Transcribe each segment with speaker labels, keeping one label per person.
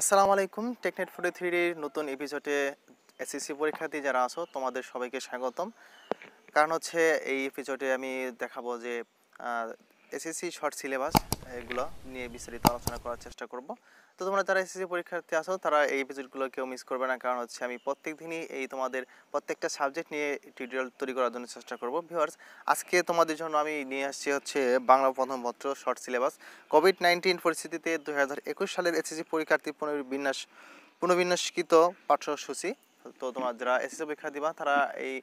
Speaker 1: আসসালামু আলাইকুম টেকনেট ফোর থ্রির নতুন এপিসোডে এসএসসি পরীক্ষার্থী যারা আছো তোমাদের সবাইকে স্বাগতম কারণ হচ্ছে এই এপিসোডে আমি দেখাবো যে এসএসসি শর্ট সিলেবাস এগুলো নিয়ে বিস্তারিত আলোচনা করার চেষ্টা করব তো তোমরা যারা এসএসসি পরীক্ষার্থী আছো তারা এই এপিসোডগুলো কেউ মিস করবে না কারণ হচ্ছে আমি প্রত্যেক দিনই এই তোমাদের প্রত্যেকটা সাবজেক্ট নিয়ে টিউটোরিয়াল তৈরি করার জন্য চেষ্টা করব ভিউয়ার্স আজকে তোমাদের জন্য আমি নিয়ে আসছি হচ্ছে বাংলা প্রথম পত্র শর্ট সিলেবাস কোভিড নাইন্টিন পরিস্থিতিতে দু সালের এসএসসি পরীক্ষার্থী পুনর্বিন্যাস পুনর্বিন্যাসকৃত পাঠ্যসূচি তো তোমরা যারা এসএসসি পরীক্ষা দিবা তারা এই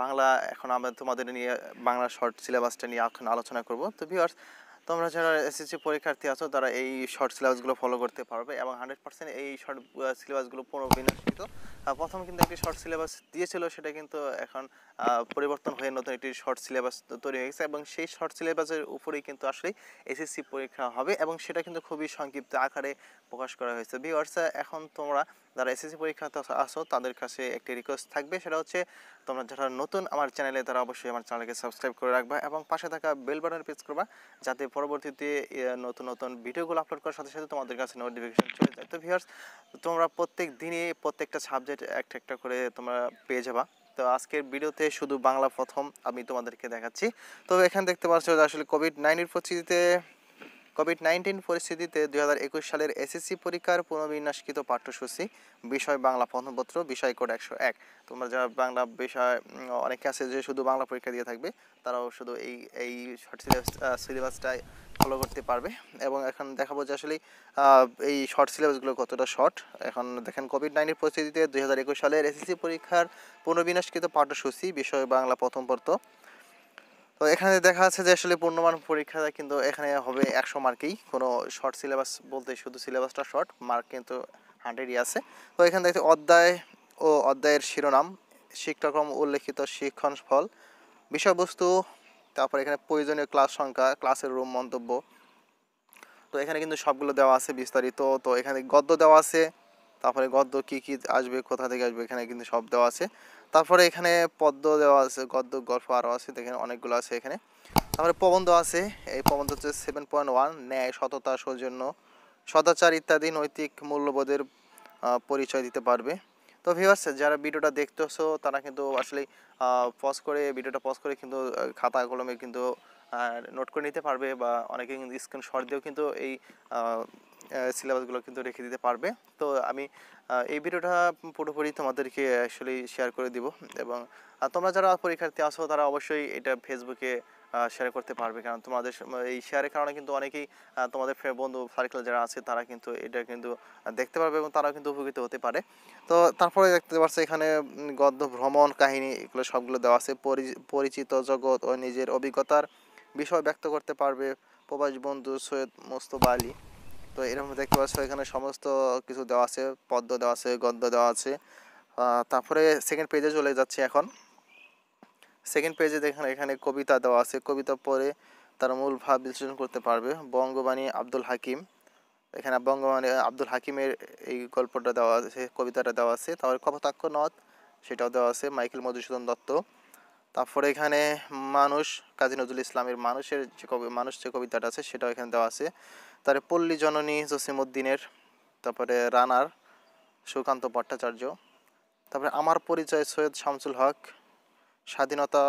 Speaker 1: বাংলা এখন আমরা তোমাদের নিয়ে বাংলা শর্ট সিলেবাসটা নিয়ে এখন আলোচনা করব তো ভিউয়ার্স তোমরা যারা এসএসসি পরীক্ষার্থী আছো তারা এই শর্ট সিলেবাসগুলো ফলো করতে পারবে এবং হান্ড্রেড পার্সেন্ট এই শর্ট সিলেবাসগুলো পুনর্বিন্যাসিত প্রথম কিন্তু একটি শর্ট সিলেবাস দিয়েছিল সেটা কিন্তু এখন পরিবর্তন হয়ে নতুন একটি শর্ট সিলেবাস তৈরি হয়েছে এবং সেই শর্ট সিলেবাসের উপরেই কিন্তু আসলে এসএসসি পরীক্ষা হবে এবং সেটা কিন্তু খুবই সংক্ষিপ্ত আকারে প্রকাশ করা হয়েছে ভিওয়ার্স এখন তোমরা যারা এসএসসি পরীক্ষা আসো তাদের কাছে একটি রিকোয়েস্ট থাকবে সেটা হচ্ছে তোমরা যারা নতুন আমার চ্যানেলে তারা অবশ্যই আমার চ্যানেলকে সাবস্ক্রাইব করে রাখবা এবং পাশে থাকা বেল বাটন প্রেস করবা যাতে পরবর্তীতে নতুন নতুন ভিডিওগুলো আপলোড করার সাথে সাথে তোমাদের কাছে নোটিফিকেশন চলে যায় তো ভিউয়ার্স তোমরা প্রত্যেক দিনে প্রত্যেকটা সাবজেক্ট একটা একটা করে তোমরা পেয়ে যাবা তো আজকের ভিডিওতে শুধু বাংলা প্রথম আমি তোমাদেরকে দেখাচ্ছি তো এখানে দেখতে পাচ্ছ যে আসলে কোভিড নাইনের পরিস্থিতিতে কোভিড নাইন্টিন পরিস্থিতিতে দুই সালের এসএসসি পরীক্ষার পুনর্বিন্যাসকৃত পাঠ্যসূচি বিষয় বাংলা প্রশ্নপত্র বিষয় কোড একশো এক তোমরা যারা বাংলা বিষয় অনেকে আছে যে শুধু বাংলা পরীক্ষা দিয়ে থাকবে তারাও শুধু এই এই শর্ট সিলেবাস সিলেবাসটাই ফলো করতে পারবে এবং এখন দেখাবো যে আসলে এই শর্ট সিলেবাসগুলো কতটা শর্ট এখন দেখেন কোভিড নাইন্টিন পরিস্থিতিতে দুই সালের এসএসসি পরীক্ষার পুনর্বিন্যাসকৃত পাঠ্যসূচি বিষয় বাংলা প্রথম পত্র তো এখানে দেখা আছে যে আসলে পূর্ণমান পরীক্ষাটা কিন্তু এখানে হবে একশো মার্কেই কোনো শর্ট সিলেবাস বলতে শুধু সিলেবাসটা শর্ট মার্ক কিন্তু হান্ড্রেডই আছে তো এখানে দেখতে অধ্যায় ও অধ্যায়ের শিরোনাম শিক্ষাক্রম উল্লেখিত শিক্ষণ ফল বিষয়বস্তু তারপর এখানে প্রয়োজনীয় ক্লাস সংখ্যা ক্লাসের রুম মন্তব্য তো এখানে কিন্তু সবগুলো দেওয়া আছে বিস্তারিত তো এখানে গদ্য দেওয়া আছে তারপরে গদ্য কি কি আসবে কোথা থেকে আসবে এখানে কিন্তু সব দেওয়া আছে তারপরে এখানে পদ্ম দেওয়া আছে গদ্য গল্প আরও আছে দেখেন অনেকগুলো আছে এখানে তারপরে প্রবন্ধ আছে এই প্রবন্ধ হচ্ছে সেভেন পয়েন্ট ওয়ান ন্যায় সততা সৌজন্য সদাচার ইত্যাদি নৈতিক মূল্যবোধের পরিচয় দিতে পারবে তো ভিউয়ার্স যারা ভিডিওটা দেখতেছো তারা কিন্তু আসলে পজ করে ভিডিওটা পজ করে কিন্তু খাতা কলমে কিন্তু নোট করে নিতে পারবে বা অনেকে কিন্তু স্ক্রিনশট দিয়েও কিন্তু এই সিলেবাসগুলো কিন্তু রেখে দিতে পারবে তো আমি এই ভিডিওটা পুরোপুরি তোমাদেরকে অ্যাকচুয়ালি শেয়ার করে দিব এবং তোমরা যারা পরীক্ষার্থী আসো তারা অবশ্যই এটা ফেসবুকে শেয়ার করতে পারবে কারণ তোমাদের এই শেয়ারের কারণে কিন্তু অনেকেই তোমাদের বন্ধু সার্কেল যারা আছে তারা কিন্তু এটা কিন্তু দেখতে পারবে এবং তারাও কিন্তু উপকৃত হতে পারে তো তারপরে দেখতে পারছো এখানে গদ্য ভ্রমণ কাহিনী এগুলো সবগুলো দেওয়া আছে পরিচিত জগৎ ও নিজের অভিজ্ঞতার বিষয় ব্যক্ত করতে পারবে প্রবাস বন্ধু সৈয়দ মোস্তফা আলী তো এরকম দেখতে পাচ্ছ এখানে সমস্ত কিছু দেওয়া আছে পদ্ম দেওয়া আছে গদ্য দেওয়া আছে তারপরে সেকেন্ড পেজে চলে যাচ্ছে এখন সেকেন্ড পেজে দেখেন এখানে কবিতা দেওয়া আছে কবিতা পড়ে তার মূল ভাব বিশ্লেষণ করতে পারবে বঙ্গবাণী আব্দুল হাকিম এখানে বঙ্গবাণী আব্দুল হাকিমের এই গল্পটা দেওয়া আছে কবিতাটা দেওয়া আছে তারপরে কপতাক্ষ নদ সেটাও দেওয়া আছে মাইকেল মধুসূদন দত্ত তারপরে এখানে মানুষ কাজী নজরুল ইসলামের মানুষের যে কবি মানুষ যে কবিতাটা আছে সেটাও এখানে দেওয়া আছে তারপরে পল্লী জননী জসিমুদ্দিনের তারপরে রানার সুকান্ত ভট্টাচার্য তারপরে আমার পরিচয় সৈয়দ শামসুল হক স্বাধীনতা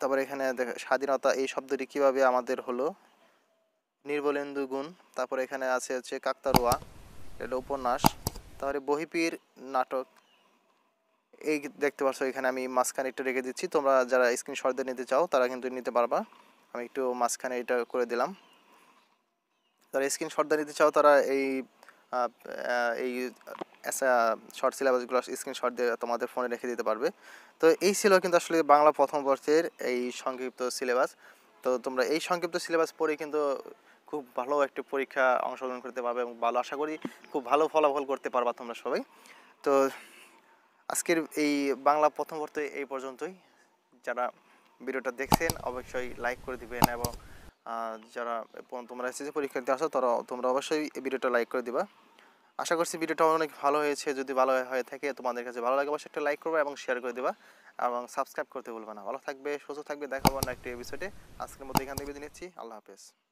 Speaker 1: তারপরে এখানে স্বাধীনতা এই শব্দটি কীভাবে আমাদের হলো নির্বলেন্দু গুণ তারপরে এখানে আছে হচ্ছে কাকতারুয়া এটা উপন্যাস তারপরে বহিপীর নাটক এই দেখতে পাচ্ছ এখানে আমি মাঝখানে একটু রেখে দিচ্ছি তোমরা যারা স্ক্রিনশট দিয়ে নিতে চাও তারা কিন্তু নিতে পারবা আমি একটু মাঝখানে এটা করে দিলাম যারা স্ক্রিনশট দিয়ে নিতে চাও তারা এই এই শর্ট সিলেবাসগুলো স্ক্রিনশট দিয়ে তোমাদের ফোনে রেখে দিতে পারবে তো এই ছিল কিন্তু আসলে বাংলা প্রথম বর্ষের এই সংক্ষিপ্ত সিলেবাস তো তোমরা এই সংক্ষিপ্ত সিলেবাস পড়ে কিন্তু খুব ভালো একটি পরীক্ষা অংশগ্রহণ করতে পারবে এবং ভালো আশা করি খুব ভালো ফলাফল করতে পারবা তোমরা সবাই তো আজকের এই বাংলা প্রথম পর্ব এই পর্যন্তই যারা ভিডিওটা দেখছেন অবশ্যই লাইক করে দিবেন এবং যারা তোমরা এসএসসি পরীক্ষার্থী আসো তারা তোমরা অবশ্যই এই ভিডিওটা লাইক করে দিবা আশা করছি ভিডিওটা অনেক ভালো হয়েছে যদি ভালো হয়ে থাকে তোমাদের কাছে ভালো লাগে অবশ্যই একটা লাইক করবে এবং শেয়ার করে দেবা এবং সাবস্ক্রাইব করতে ভুলবে না ভালো থাকবে সুস্থ থাকবে দেখাবো না একটি এপিসোডে আজকের মধ্যে এখান থেকে বিদায় নিচ্ছি আল্লাহ হাফেজ